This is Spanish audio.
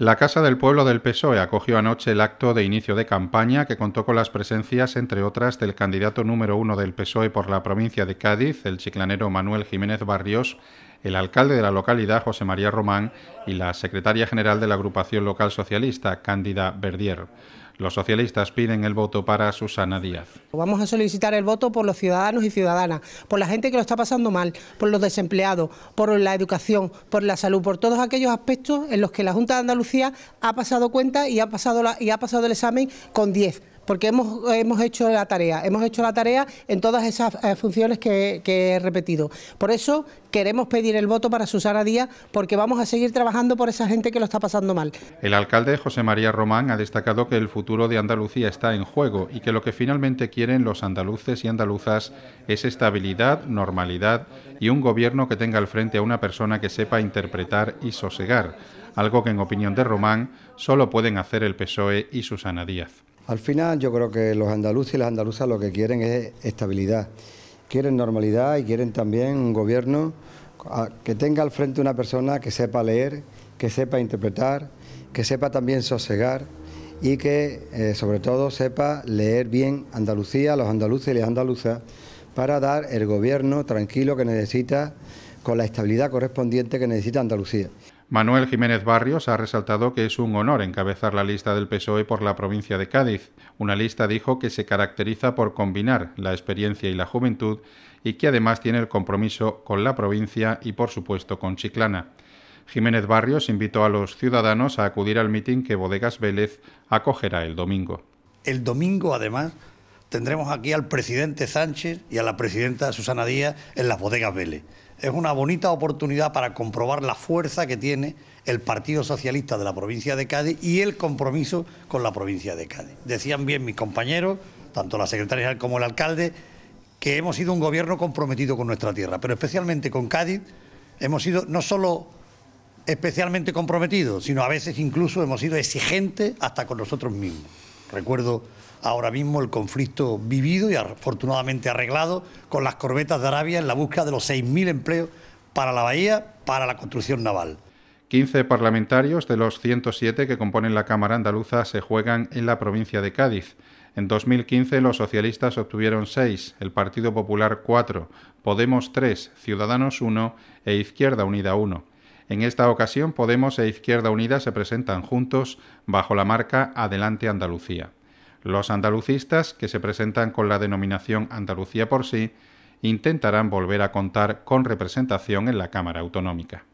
La Casa del Pueblo del PSOE acogió anoche el acto de inicio de campaña que contó con las presencias, entre otras, del candidato número uno del PSOE por la provincia de Cádiz, el chiclanero Manuel Jiménez Barrios, el alcalde de la localidad, José María Román, y la secretaria general de la agrupación local socialista, Cándida Verdier. Los socialistas piden el voto para Susana Díaz. Vamos a solicitar el voto por los ciudadanos y ciudadanas, por la gente que lo está pasando mal, por los desempleados, por la educación, por la salud, por todos aquellos aspectos en los que la Junta de Andalucía ha pasado cuenta y ha pasado, y ha pasado el examen con 10 porque hemos, hecho la tarea, hemos hecho la tarea en todas esas eh, funciones que, que he repetido. Por eso queremos pedir el voto para Susana Díaz, porque vamos a seguir trabajando por esa gente que lo está pasando mal. El alcalde José María Román ha destacado que el futuro de Andalucía está en juego y que lo que finalmente quieren los andaluces y andaluzas es estabilidad, normalidad y un gobierno que tenga al frente a una persona que sepa interpretar y sosegar, algo que en opinión de Román solo pueden hacer el PSOE y Susana Díaz. Al final yo creo que los andaluces y las andaluzas lo que quieren es estabilidad, quieren normalidad y quieren también un gobierno que tenga al frente una persona que sepa leer, que sepa interpretar, que sepa también sosegar y que eh, sobre todo sepa leer bien Andalucía, los andaluces y las andaluzas, para dar el gobierno tranquilo que necesita con la estabilidad correspondiente que necesita Andalucía. Manuel Jiménez Barrios ha resaltado que es un honor encabezar la lista del PSOE por la provincia de Cádiz, una lista, dijo, que se caracteriza por combinar la experiencia y la juventud y que además tiene el compromiso con la provincia y, por supuesto, con Chiclana. Jiménez Barrios invitó a los ciudadanos a acudir al mitin que Bodegas Vélez acogerá el domingo. El domingo, además, tendremos aquí al presidente Sánchez y a la presidenta Susana Díaz en las bodegas Vélez. Es una bonita oportunidad para comprobar la fuerza que tiene el Partido Socialista de la provincia de Cádiz y el compromiso con la provincia de Cádiz. Decían bien mis compañeros, tanto la secretaria como el alcalde, que hemos sido un gobierno comprometido con nuestra tierra, pero especialmente con Cádiz hemos sido no solo especialmente comprometidos, sino a veces incluso hemos sido exigentes hasta con nosotros mismos. Recuerdo ahora mismo el conflicto vivido y afortunadamente arreglado con las corbetas de Arabia en la búsqueda de los 6.000 empleos para la bahía, para la construcción naval. 15 parlamentarios de los 107 que componen la Cámara Andaluza se juegan en la provincia de Cádiz. En 2015 los socialistas obtuvieron 6, el Partido Popular 4, Podemos 3, Ciudadanos 1 e Izquierda Unida 1. En esta ocasión, Podemos e Izquierda Unida se presentan juntos bajo la marca Adelante Andalucía. Los andalucistas, que se presentan con la denominación Andalucía por sí, intentarán volver a contar con representación en la Cámara Autonómica.